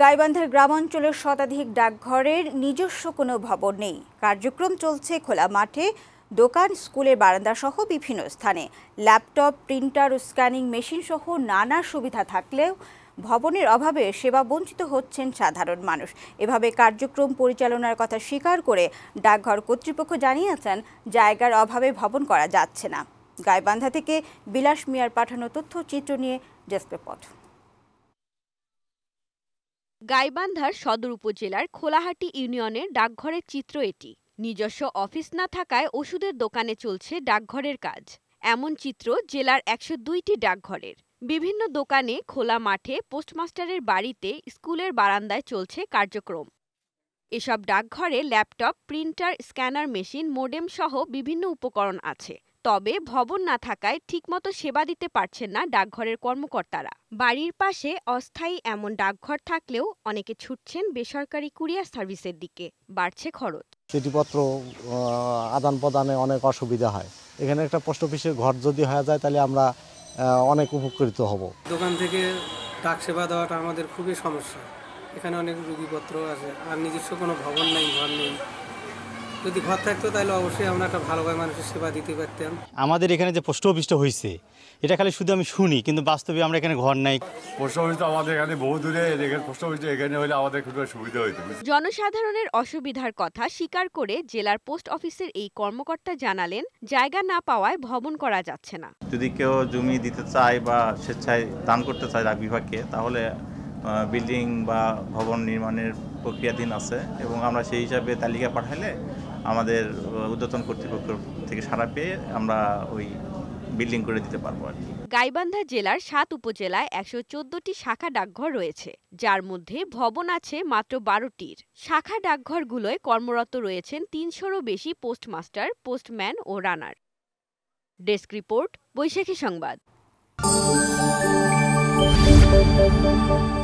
গাইবান্ধার গ্রামাঞ্চলের শতাধিক ডাকঘরের নিজস্ব কোনো ভবন নেই কার্যক্রম চলছে খোলা মাঠে দোকান স্কুলের বারান্দাসহ বিভিন্ন স্থানে ল্যাপটপ প্রিন্টার ও স্ক্যানিং মেশিন সহ নানা সুবিধা থাকলেও ভবনের অভাবে সেবা বঞ্চিত হচ্ছেন সাধারণ মানুষ এভাবে কার্যক্রম পরিচালনার কথা স্বীকার করে ডাকঘর কর্তৃপক্ষ জানিয়েছেন জায়গার অভাবে ভবন করা যাচ্ছে না গাইবান্ধা থেকে বিলাস মিয়ার পাঠানো চিত্র নিয়ে জেসপে পথ গাইবান্ধার সদর উপজেলার খোলাহাটি ইউনিয়নের ডাকঘরের চিত্র এটি নিজস্ব অফিস না থাকায় ওষুধের দোকানে চলছে ডাকঘরের কাজ এমন চিত্র জেলার একশো দুইটি ডাকঘরের বিভিন্ন দোকানে খোলা মাঠে পোস্টমাস্টারের বাড়িতে স্কুলের বারান্দায় চলছে কার্যক্রম এসব ডাকঘরে laptop printer scanner machine modem সহ বিভিন্ন উপকরণ আছে তবে ভবন না থাকায় ঠিকমতো সেবা দিতে পারছেন না ডাকঘরের কর্মকর্তারা বাড়ির পাশে অস্থায়ী এমন ডাকঘর থাকলেও অনেকে ছুটছেন বেসরকারি কুরিয়ার সার্ভিসের দিকে বাড়ছে খরচ চিঠিপত্র আদান প্রদানে অনেক অসুবিধা হয় এখানে একটা পোস্ট অফিসের ঘর যদি হয়ে যায় তাহলে আমরা অনেক উপকৃত হব দোকান থেকে ডাক সেবা দেওয়াটা আমাদের খুবই সমস্যা এখানে অনেক রুগীপত্র আছে আর নিজস্ব কোনো ভবন নেই ঘর নেই যদি ঘর থাকতো তাহলে অবশ্যই আমরা একটা ভালোভাবে মানুষের সেবা দিতে পারতাম আমাদের এখানে যে পোস্ট অফিসটা হয়েছে এটা খালি শুধু আমি শুনি কিন্তু বাস্তবে আমরা এখানে ঘর নাই পোস্ট অফিস তো আমাদের এখানে বহু দূরে পোস্ট অফিস এখানে হলে আমাদের খুব সুবিধা হইতো জনসাধারণের অসুবিধার কথা স্বীকার করে জেলার পোস্ট অফিসের এই কর্মকর্তা জানালেন জায়গা না পাওয়ায় ভবন করা যাচ্ছে না যদি কেউ জমি দিতে চায় বা স্বেচ্ছায় দান করতে চায় ডাক বিভাগকে তাহলে বিল্ডিং বা ভবন নির্মাণের প্রক্রিয়াধীন আছে এবং আমরা সেই হিসাবে তালিকা পাঠালে আমাদের উদ্যতন কর্তৃপক্ষ থেকে সারা পেয়ে আমরা ওই বিল্ডিং করে দিতে পারবো আর গাইবান্ধা জেলার সাত উপজেলায় একশো চোদ্দটি শাখা ডাকঘর রয়েছে যার মধ্যে ভবন আছে মাত্র বারোটির শাখা ডাকঘরগুলোয় কর্মরত রয়েছেন তিনশোরও বেশি পোস্টমাস্টার পোস্টম্যান ও রানার ডেস্ক রিপোর্ট বৈশাখী সংবাদ